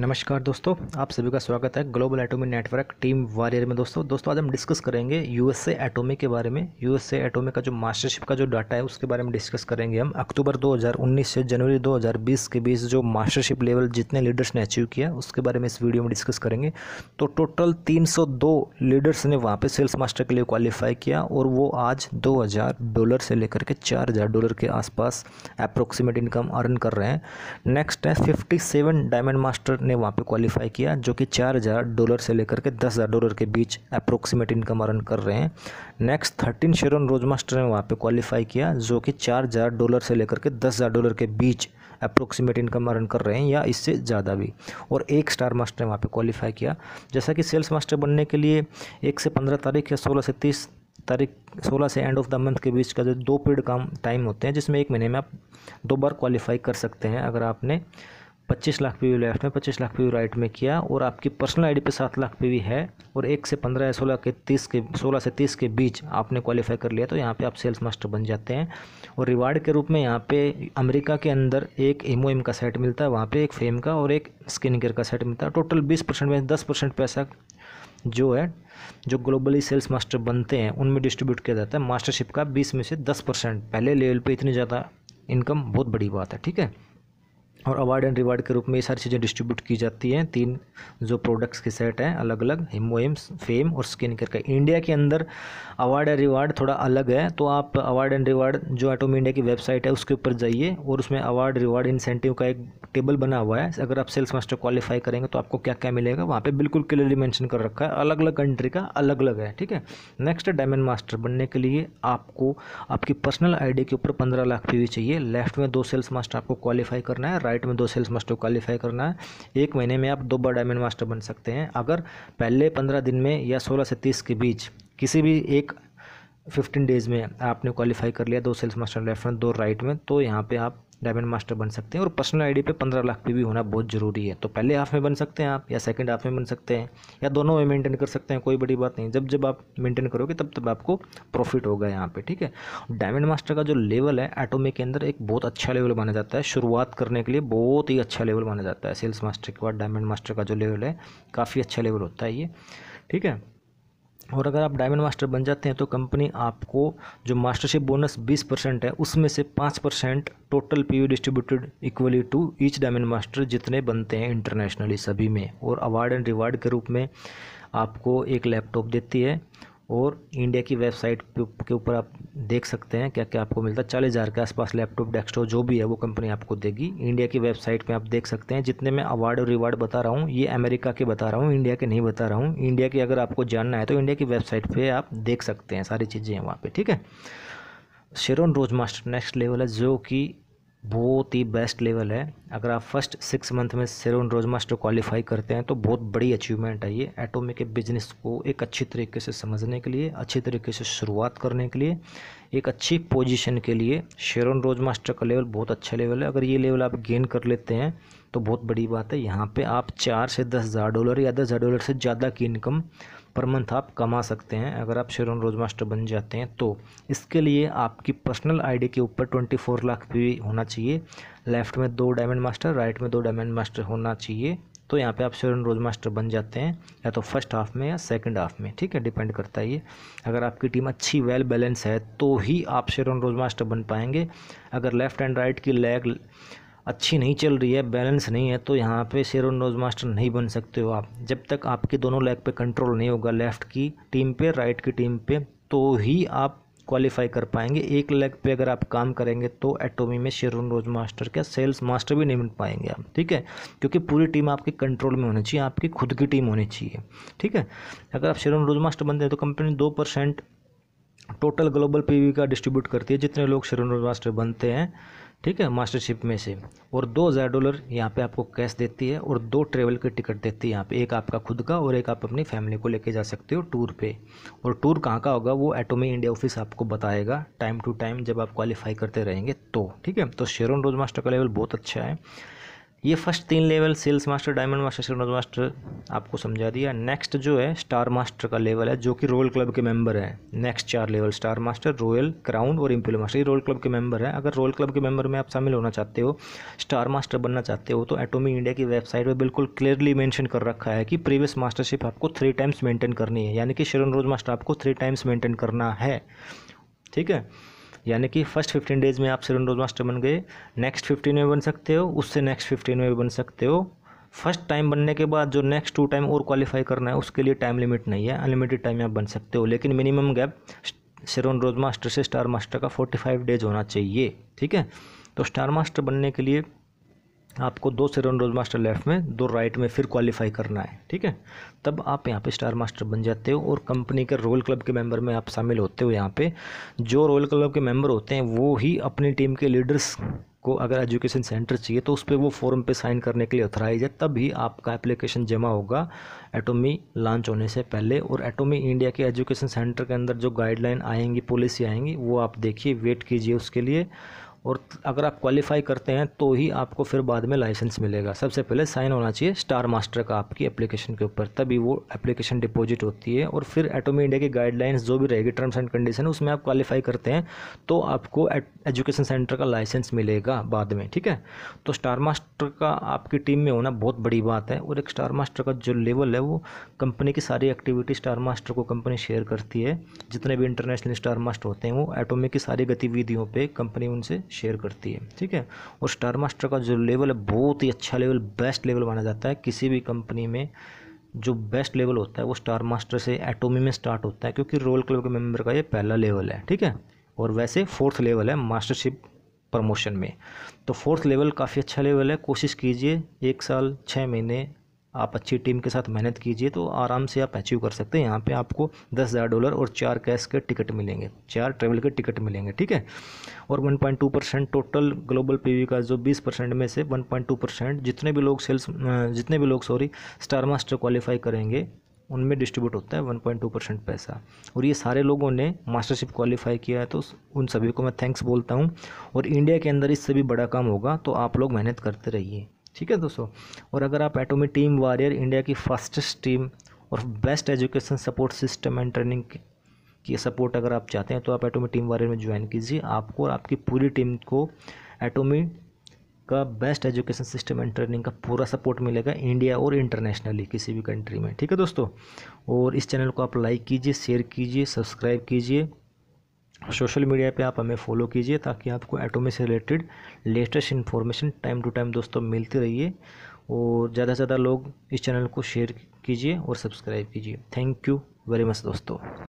नमस्कार दोस्तों आप सभी का स्वागत है global Atomy network team warrior में दोस्तों दोस्तों आज हम डिस्कस करेंगे यूएसए एटोमी के बारे में यूएसए एटोमी का जो मास्टरशिप का जो डाटा है उसके बारे में डिस्कस करेंगे हम अक्टूबर 2019 से जनवरी 2020 के बीच जो मास्टरशिप लेवल जितने लीडर्स ने अचीव किया उसके बारे में इस वीडियो में डिस्कस करेंगे तो टोटल तीन लीडर्स ने वहाँ पर सेल्स मास्टर के लिए क्वालिफाई किया और वो आज दो डॉलर से लेकर के चार डॉलर के आसपास अप्रोक्सीमेट इनकम अर्न कर रहे हैं नेक्स्ट है फिफ्टी डायमंड मास्टर ने वहाँ पे क्वालिफाई किया जो कि चार हज़ार डॉलर से लेकर के दस हज़ार डॉलर के बीच अप्रोक्सीमेट इनकम अर्न कर रहे हैं नेक्स्ट थर्टीन शेरन रोजमास्टर ने वहाँ पे क्वालिफाई किया जो कि चार हज़ार डॉलर से लेकर के दस हज़ार डॉलर के बीच अप्रोक्सीमेट इनकम अर्न कर रहे हैं या इससे ज़्यादा भी और एक स्टार मास्टर ने वहाँ पर क्वालिफाई किया जैसा कि सेल्स मास्टर बनने के लिए एक से पंद्रह तारीख या सोलह से तीस तारीख सोलह से एंड ऑफ द मंथ के बीच का जो दो पीरियड काम टाइम होते हैं जिसमें एक महीने में आप दो बार क्वालिफाई कर सकते हैं अगर आपने पच्चीस लाख पी लेफ्ट में पच्चीस लाख पी राइट में किया और आपकी पर्सनल आईडी पे सात लाख पी है और एक से पंद्रह या सोलह के तीस के सोलह से तीस के बीच आपने क्वालिफाई कर लिया तो यहाँ पे आप सेल्स मास्टर बन जाते हैं और रिवार्ड के रूप में यहाँ पे अमेरिका के अंदर एक एमओ एम का सेट मिलता है वहाँ पर एक फेम का और एक स्किन केयर का सेट मिलता है टोटल बीस परसेंट में दस परसेंट पैसा जो है जो ग्लोबली सेल्स मास्टर बनते हैं उनमें डिस्ट्रीब्यूट किया जाता है मास्टरशिप का बीस में से दस परसेंट पहले लेवल पर इतनी ज़्यादा इनकम बहुत बड़ी बात है ठीक है और अवार्ड एंड रिवार्ड के रूप में ये सारी चीज़ें डिस्ट्रीब्यूट की जाती हैं तीन जो प्रोडक्ट्स के सेट हैं अलग अलग हिमोइम्स फेम और स्किन केयर का इंडिया के अंदर अवार्ड एंड रिवार्ड थोड़ा अलग है तो आप अवार्ड एंड रिवार्ड जो एटोमी इंडिया की वेबसाइट है उसके ऊपर जाइए और उसमें अवार्ड रिवार्ड इंसेंटिव का एक टेबल बना हुआ है अगर आप सेल्स मास्टर क्वालिफाई करेंगे तो आपको क्या क्या मिलेगा वहाँ पर बिल्कुल क्लियरली मैंशन कर रखा है अलग अलग कंट्री का अलग अलग है ठीक है नेक्स्ट डायमंड मास्टर बनने के लिए आपको आपकी पर्सनल आई के ऊपर पंद्रह लाख पी चाहिए लेफ्ट में दो सेल्स मास्टर आपको क्वालिफाई करना है राइट में दो सेल्स मास्टर को क्वालिफाई करना है एक महीने में आप दो बार डायमंड मास्टर बन सकते हैं अगर पहले पंद्रह दिन में या सोलह से तीस के बीच किसी भी एक फिफ्टीन डेज़ में आपने क्वालिफाई कर लिया दो सेल्स मास्टर लेफ्ट में दो राइट में तो यहाँ पे आप डायमंड मास्टर बन सकते हैं और पर्सनल आईडी पे पंद्रह लाख पे भी होना बहुत ज़रूरी है तो पहले हाफ में बन सकते हैं आप या सेकंड हाफ में बन सकते हैं या दोनों में मेंटेन कर सकते हैं कोई बड़ी बात नहीं जब जब आप मेंटेन करोगे तब तब आपको प्रॉफिट होगा यहाँ पर ठीक है डायमंड मास्टर का जो लेवल है एटोमे के अंदर एक बहुत अच्छा लेवल माना जाता है शुरुआत करने के लिए बहुत ही अच्छा लेवल माना जाता है सेल्स मास्टर के बाद डायमंड मास्टर का जो लेवल है काफ़ी अच्छा लेवल होता है ये ठीक है और अगर आप डायमंड मास्टर बन जाते हैं तो कंपनी आपको जो मास्टरशिप बोनस 20 परसेंट है उसमें से 5 percent total PU distributed equally to each diamond master जितने बनते हैं इंटरनेशनली सभी में और अवार्ड एंड रिवार्ड के रूप में आपको एक लैपटॉप देती है और इंडिया की वेबसाइट के ऊपर आप देख सकते हैं क्या क्या आपको मिलता है चालीस हज़ार के आसपास लैपटॉप डेस्कटॉप जो भी है वो कंपनी आपको देगी इंडिया की वेबसाइट पे आप देख सकते हैं जितने मैं अवार्ड और रिवार्ड बता रहा हूँ ये अमेरिका के बता रहा हूँ इंडिया के नहीं बता रहा हूँ इंडिया की अगर आपको जानना है तो इंडिया की वेबसाइट पर आप देख सकते हैं सारी चीज़ें हैं वहाँ पर ठीक है शेरोन रोज मास्टर नेक्स्ट लेवल है जो कि बहुत ही बेस्ट लेवल है अगर आप फर्स्ट सिक्स मंथ में सेरोन रोज मास्टर क्वालिफाई करते हैं तो बहुत बड़ी अचीवमेंट है ये एटोमी के बिजनेस को एक अच्छी तरीके से समझने के लिए अच्छी तरीके से शुरुआत करने के लिए एक अच्छी पोजीशन के लिए शेरोन रोज मास्टर का लेवल बहुत अच्छा लेवल है अगर ये लेवल आप गेन कर लेते हैं तो बहुत बड़ी बात है यहाँ पर आप चार से दस हज़ार डॉलर या दस हज़ार डॉलर से ज़्यादा की इनकम पर मंथ आप कमा सकते हैं अगर आप शेरोन रोज मास्टर बन जाते हैं तो इसके लिए आपकी पर्सनल आईडी के ऊपर ट्वेंटी फोर लाख भी होना चाहिए लेफ्ट में दो डायमंड मास्टर राइट में दो डायमंड मास्टर होना चाहिए तो यहाँ पे आप शेरन रोज मास्टर बन जाते हैं या तो फर्स्ट हाफ में या सेकेंड हाफ में ठीक है डिपेंड करता है ये अगर आपकी टीम अच्छी वेल बैलेंस है तो ही आप शेरन रोज मास्टर बन पाएंगे अगर लेफ्ट एंड राइट की लैग अच्छी नहीं चल रही है बैलेंस नहीं है तो यहाँ पे शेर और नोज मास्टर नहीं बन सकते हो आप जब तक आपके दोनों लेग पे कंट्रोल नहीं होगा लेफ़्ट की टीम पे राइट की टीम पे तो ही आप क्वालिफाई कर पाएंगे एक लेग पे अगर आप काम करेंगे तो एटोमी में शेर रोज मास्टर क्या सेल्स मास्टर भी नहीं बन पाएंगे आप ठीक है क्योंकि पूरी टीम आपके कंट्रोल में होनी चाहिए आपकी खुद की टीम होनी चाहिए ठीक है अगर आप शेर रोज मास्टर बनते हैं तो कंपनी दो परसेंट टोटल ग्लोबल पीवी का डिस्ट्रीब्यूट करती है जितने लोग शेर रोज मास्टर बनते हैं ठीक है मास्टरशिप में से और दो हज़ार डॉलर यहाँ पे आपको कैश देती है और दो ट्रेवल के टिकट देती है यहाँ पे एक आपका खुद का और एक आप अपनी फैमिली को लेके जा सकते हो टूर पे और टूर कहाँ का होगा वो एटोमी इंडिया ऑफिस आपको बताएगा टाइम टू टाइम जब आप क्वालिफाई करते रहेंगे तो ठीक है तो शेरोन रोज मास्टर का लेवल बहुत अच्छा है ये फर्स्ट तीन level sales master diamond master silver master आपको समझा दिया नेक्स्ट जो है स्टार मास्टर का लेवल है जो कि रोयल क्लब के मेंबर है नेक्स्ट चार level star master royal crown और इम्पिल मास्टर ये रॉयल क्लब के मेंबर है अगर रोयल क्लब के मेंबर में आप शामिल होना चाहते हो स्टार मास्टर बनना चाहते हो तो एटोमी इंडिया की वेबसाइट पर बिल्कुल क्लियरली मैंशन कर रखा है कि प्रीवियस मास्टरशिप आपको थ्री टाइम्स मेंटेन करनी है यानी कि शरण रोज मास्टर आपको थ्री टाइम्स मेंटेन करना है ठीक है यानी कि फर्स्ट फिफ्टीन डेज में आप सेवन रोज मास्टर बन गए नेक्स्ट फिफ्टीन में बन सकते हो उससे नेक्स्ट फिफ्टीन में भी बन सकते हो फर्स्ट टाइम बनने के बाद जो नेक्स्ट टू टाइम और क्वालिफाई करना है उसके लिए टाइम लिमिट नहीं है अनलिमिटेड टाइम आप बन सकते हो लेकिन minimum gap Sharon Rose master से स्टार मास्टर का फोर्टी फाइव डेज होना चाहिए ठीक है तो स्टार मास्टर बनने के लिए आपको दो सिरन रोज मास्टर लेफ्ट में दो राइट में फिर क्वालिफाई करना है ठीक है तब आप यहाँ पे स्टार मास्टर बन जाते हो और कंपनी के रॉयल क्लब के मेंबर में आप शामिल होते हो यहाँ पे जो रॉयल क्लब के मेंबर होते हैं वो ही अपनी टीम के लीडर्स को अगर एजुकेशन सेंटर चाहिए तो उस पर वो फॉर्म पे साइन करने के लिए अथराइज है तब ही आपका एप्लीकेशन जमा होगा एटोमी लॉन्च होने से पहले और एटोमी इंडिया के एजुकेशन सेंटर के अंदर जो गाइडलाइन आएंगी पॉलिसी आएंगी वो आप देखिए वेट कीजिए उसके लिए और अगर आप क्वालिफाई करते हैं तो ही आपको फिर बाद में लाइसेंस मिलेगा सबसे पहले साइन होना चाहिए स्टार मास्टर का आपकी एप्लीकेशन के ऊपर तभी वो एप्लीकेशन डिपॉजिट होती है और फिर एटोमी इंडिया की गाइडलाइंस जो भी रहेगी टर्म्स एंड कंडीशन उसमें आप क्वालिफाई करते हैं तो आपको एजुकेशन सेंटर का लाइसेंस मिलेगा बाद में ठीक है तो स्टार मास्टर का आपकी टीम में होना बहुत बड़ी बात है और एक स्टार मास्टर का जो लेवल है वो कंपनी की सारी एक्टिविटी स्टार मास्टर को कंपनी शेयर करती है जितने भी इंटरनेशनल स्टार मास्टर होते हैं वो एटोमी की सारी गतिविधियों पर कंपनी उनसे शेयर करती है ठीक है और स्टार मास्टर का जो लेवल है बहुत ही अच्छा लेवल बेस्ट लेवल माना जाता है किसी भी कंपनी में जो बेस्ट लेवल होता है वो स्टार मास्टर से एटोमी में स्टार्ट होता है क्योंकि रॉयल क्लब के मेम्बर का ये पहला लेवल है ठीक है और वैसे फोर्थ लेवल है मास्टरशिप प्रमोशन में तो फोर्थ लेवल काफ़ी अच्छा लेवल है कोशिश कीजिए एक साल छः महीने आप अच्छी टीम के साथ मेहनत कीजिए तो आराम से आप अचीव कर सकते हैं यहाँ पे आपको दस हज़ार डॉलर और चार कैश के टिकट मिलेंगे चार ट्रेवल के टिकट मिलेंगे ठीक है और 1.2 परसेंट टोटल ग्लोबल पीवी का जो 20 परसेंट में से 1.2 परसेंट जितने भी लोग सेल्स जितने भी लोग सॉरी स्टार मास्टर क्वालिफाई करेंगे उनमें डिस्ट्रीब्यूट होता है 1.2 परसेंट पैसा और ये सारे लोगों ने मास्टरशिप क्वालिफाई किया है तो उन सभी को मैं थैंक्स बोलता हूँ और इंडिया के अंदर इससे भी बड़ा काम होगा तो आप लोग मेहनत करते रहिए ठीक है दोस्तों और अगर आप एटोमी टीम वॉरियर इंडिया की फास्टेस्ट टीम और best education support system and training की सपोर्ट अगर आप चाहते हैं तो आप एटोमी टीम वॉरियर में ज्वाइन कीजिए आपको और आपकी पूरी टीम को एटोमी का best education system and training का पूरा सपोर्ट मिलेगा इंडिया और इंटरनेशनली किसी भी कंट्री में ठीक है दोस्तों और इस चैनल को आप लाइक कीजिए शेयर कीजिए सब्सक्राइब कीजिए सोशल मीडिया पे आप हमें फॉलो कीजिए ताकि आपको एटोमी से related latest information time to time दोस्तों मिलती रहिए और ज़्यादा से ज़्यादा लोग इस चैनल को शेयर कीजिए और सब्सक्राइब कीजिए थैंक यू वेरी मच दोस्तों